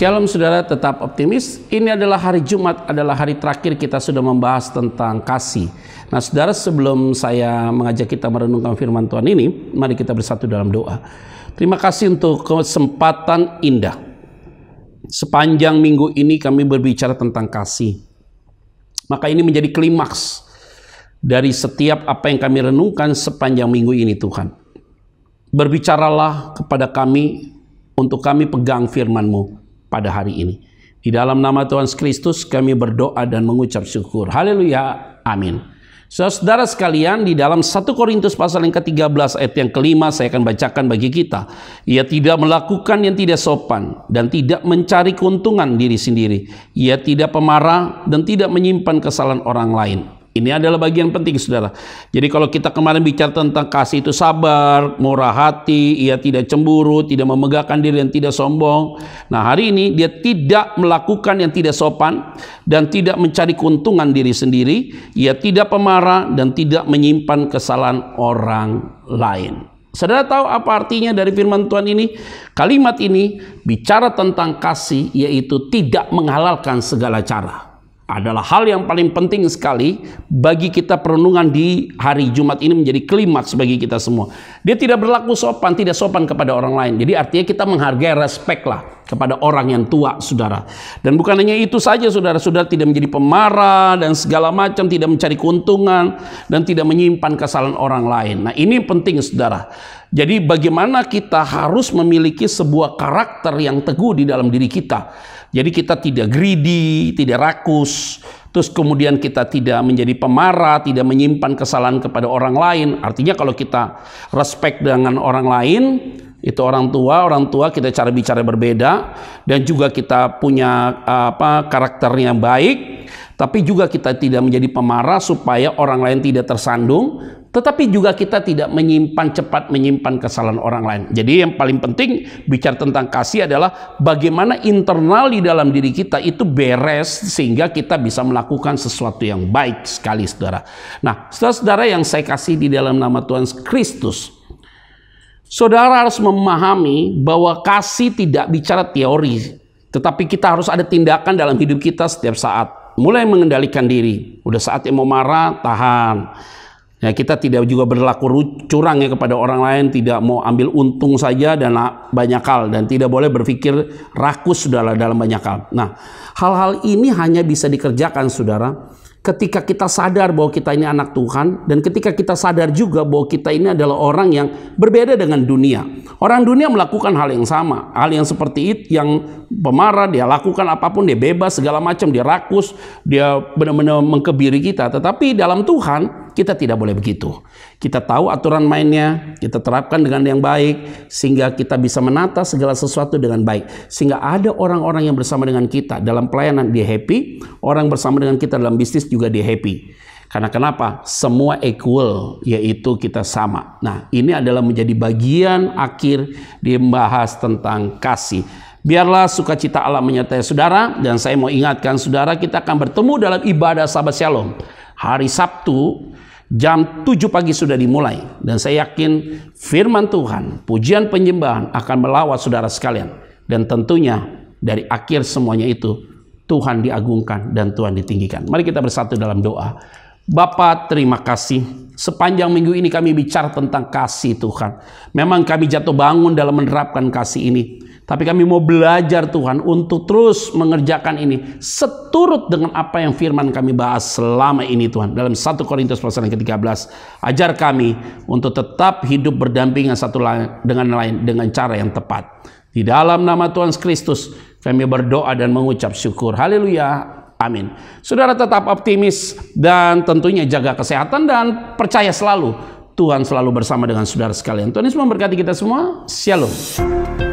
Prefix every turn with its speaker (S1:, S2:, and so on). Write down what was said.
S1: Shalom saudara, tetap optimis. Ini adalah hari Jumat, adalah hari terakhir kita sudah membahas tentang kasih. Nah saudara sebelum saya mengajak kita merenungkan firman Tuhan ini, mari kita bersatu dalam doa. Terima kasih untuk kesempatan indah. Sepanjang minggu ini kami berbicara tentang kasih. Maka ini menjadi klimaks dari setiap apa yang kami renungkan sepanjang minggu ini Tuhan. Berbicaralah kepada kami untuk kami pegang firman-Mu pada hari ini. Di dalam nama Tuhan Kristus kami berdoa dan mengucap syukur. Haleluya. Amin. Saudara sekalian, di dalam 1 Korintus pasal yang ke-13 ayat yang kelima saya akan bacakan bagi kita. Ia tidak melakukan yang tidak sopan dan tidak mencari keuntungan diri sendiri. Ia tidak pemarah dan tidak menyimpan kesalahan orang lain. Ini adalah bagian penting saudara. Jadi kalau kita kemarin bicara tentang kasih itu sabar, murah hati, ia tidak cemburu, tidak memegahkan diri dan tidak sombong. Nah hari ini dia tidak melakukan yang tidak sopan dan tidak mencari keuntungan diri sendiri. Ia tidak pemarah dan tidak menyimpan kesalahan orang lain. Saudara tahu apa artinya dari firman Tuhan ini? Kalimat ini bicara tentang kasih yaitu tidak menghalalkan segala cara adalah hal yang paling penting sekali bagi kita perenungan di hari Jumat ini menjadi klimaks bagi kita semua. Dia tidak berlaku sopan, tidak sopan kepada orang lain. Jadi artinya kita menghargai respect lah kepada orang yang tua, saudara. Dan bukan hanya itu saja, saudara-saudara tidak menjadi pemarah dan segala macam, tidak mencari keuntungan dan tidak menyimpan kesalahan orang lain. Nah ini penting, saudara. Jadi bagaimana kita harus memiliki sebuah karakter yang teguh di dalam diri kita jadi kita tidak greedy, tidak rakus, terus kemudian kita tidak menjadi pemarah, tidak menyimpan kesalahan kepada orang lain. Artinya kalau kita respect dengan orang lain, itu orang tua, orang tua kita cara bicara berbeda dan juga kita punya eh, apa karakternya baik, tapi juga kita tidak menjadi pemarah supaya orang lain tidak tersandung tetapi juga kita tidak menyimpan cepat menyimpan kesalahan orang lain. Jadi yang paling penting bicara tentang kasih adalah bagaimana internal di dalam diri kita itu beres sehingga kita bisa melakukan sesuatu yang baik sekali saudara. Nah saudara-saudara yang saya kasih di dalam nama Tuhan Kristus. Saudara harus memahami bahwa kasih tidak bicara teori. Tetapi kita harus ada tindakan dalam hidup kita setiap saat. Mulai mengendalikan diri. Udah saatnya mau marah, tahan Ya, kita tidak juga berlaku curang ya kepada orang lain, tidak mau ambil untung saja dan banyak hal dan tidak boleh berpikir rakus sudahlah dalam banyak hal. Nah, hal-hal ini hanya bisa dikerjakan saudara ketika kita sadar bahwa kita ini anak Tuhan dan ketika kita sadar juga bahwa kita ini adalah orang yang berbeda dengan dunia. Orang dunia melakukan hal yang sama, hal yang seperti itu yang pemarah dia lakukan apapun dia bebas segala macam, dia rakus, dia benar-benar mengkebiri kita. Tetapi dalam Tuhan kita tidak boleh begitu. Kita tahu aturan mainnya, kita terapkan dengan yang baik, sehingga kita bisa menata segala sesuatu dengan baik. Sehingga ada orang-orang yang bersama dengan kita dalam pelayanan dia happy, orang bersama dengan kita dalam bisnis juga dia happy. Karena kenapa? Semua equal, yaitu kita sama. Nah, ini adalah menjadi bagian akhir dibahas tentang kasih. Biarlah sukacita Allah menyertai saudara dan saya mau ingatkan saudara kita akan bertemu dalam ibadah Sabat Shalom hari Sabtu jam 7 pagi sudah dimulai dan saya yakin firman Tuhan, pujian penyembahan akan melawat saudara sekalian dan tentunya dari akhir semuanya itu Tuhan diagungkan dan Tuhan ditinggikan. Mari kita bersatu dalam doa. Bapak terima kasih Sepanjang minggu ini kami bicara tentang kasih Tuhan Memang kami jatuh bangun dalam menerapkan kasih ini tapi kami mau belajar Tuhan untuk terus mengerjakan ini seturut dengan apa yang firman kami bahas selama ini Tuhan. Dalam 1 Korintus pasal yang ke-13, ajar kami untuk tetap hidup berdampingan satu dengan lain dengan cara yang tepat. Di dalam nama Tuhan Kristus kami berdoa dan mengucap syukur. Haleluya. Amin. Saudara tetap optimis dan tentunya jaga kesehatan dan percaya selalu Tuhan selalu bersama dengan saudara sekalian. Tuhan Yesus memberkati kita semua. Shalom.